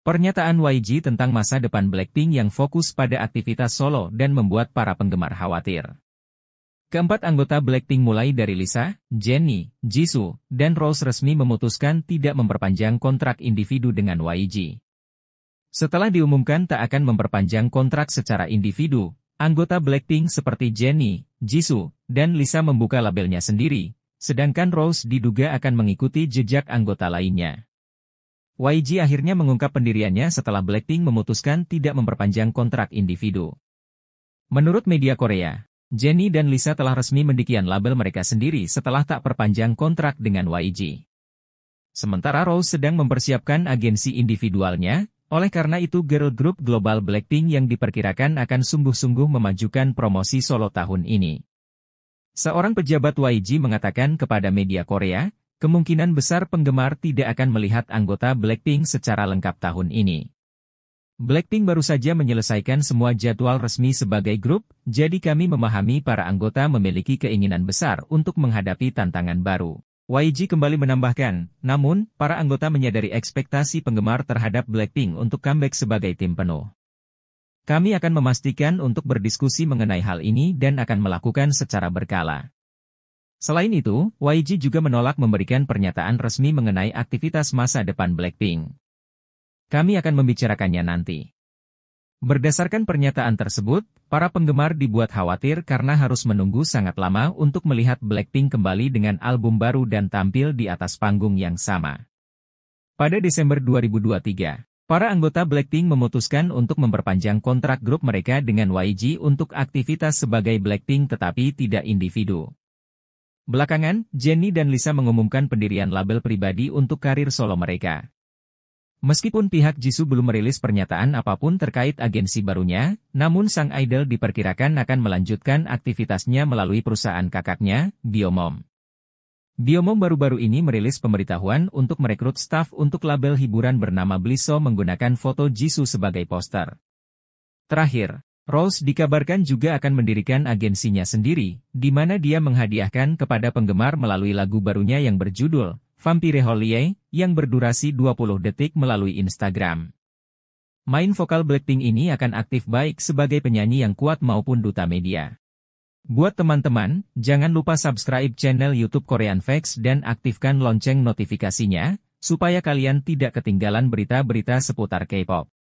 Pernyataan YG tentang masa depan Blackpink yang fokus pada aktivitas solo dan membuat para penggemar khawatir. Keempat anggota Blackpink mulai dari Lisa, Jennie, Jisoo, dan Rose resmi memutuskan tidak memperpanjang kontrak individu dengan YG. Setelah diumumkan tak akan memperpanjang kontrak secara individu, anggota Blackpink seperti Jennie, Jisoo, dan Lisa membuka labelnya sendiri, sedangkan Rose diduga akan mengikuti jejak anggota lainnya. YG akhirnya mengungkap pendiriannya setelah Blackpink memutuskan tidak memperpanjang kontrak individu. Menurut media Korea, Jennie dan Lisa telah resmi mendikian label mereka sendiri setelah tak perpanjang kontrak dengan YG. Sementara Rose sedang mempersiapkan agensi individualnya, oleh karena itu girl group global Blackpink yang diperkirakan akan sungguh-sungguh memajukan promosi solo tahun ini. Seorang pejabat YG mengatakan kepada media Korea, Kemungkinan besar penggemar tidak akan melihat anggota Blackpink secara lengkap tahun ini. Blackpink baru saja menyelesaikan semua jadwal resmi sebagai grup, jadi kami memahami para anggota memiliki keinginan besar untuk menghadapi tantangan baru. YG kembali menambahkan, namun, para anggota menyadari ekspektasi penggemar terhadap Blackpink untuk comeback sebagai tim penuh. Kami akan memastikan untuk berdiskusi mengenai hal ini dan akan melakukan secara berkala. Selain itu, YG juga menolak memberikan pernyataan resmi mengenai aktivitas masa depan Blackpink. Kami akan membicarakannya nanti. Berdasarkan pernyataan tersebut, para penggemar dibuat khawatir karena harus menunggu sangat lama untuk melihat Blackpink kembali dengan album baru dan tampil di atas panggung yang sama. Pada Desember 2023, para anggota Blackpink memutuskan untuk memperpanjang kontrak grup mereka dengan YG untuk aktivitas sebagai Blackpink tetapi tidak individu. Belakangan, Jenny dan Lisa mengumumkan pendirian label pribadi untuk karir solo mereka. Meskipun pihak Jisoo belum merilis pernyataan apapun terkait agensi barunya, namun sang idol diperkirakan akan melanjutkan aktivitasnya melalui perusahaan kakaknya, Biomom. Biomom baru-baru ini merilis pemberitahuan untuk merekrut staf untuk label hiburan bernama Blisso menggunakan foto Jisoo sebagai poster. Terakhir, Rolls dikabarkan juga akan mendirikan agensinya sendiri, di mana dia menghadiahkan kepada penggemar melalui lagu barunya yang berjudul Vampire Holiday, yang berdurasi 20 detik melalui Instagram. Main vokal Blackpink ini akan aktif baik sebagai penyanyi yang kuat maupun duta media. Buat teman-teman, jangan lupa subscribe channel YouTube Korean Facts dan aktifkan lonceng notifikasinya, supaya kalian tidak ketinggalan berita-berita seputar K-pop.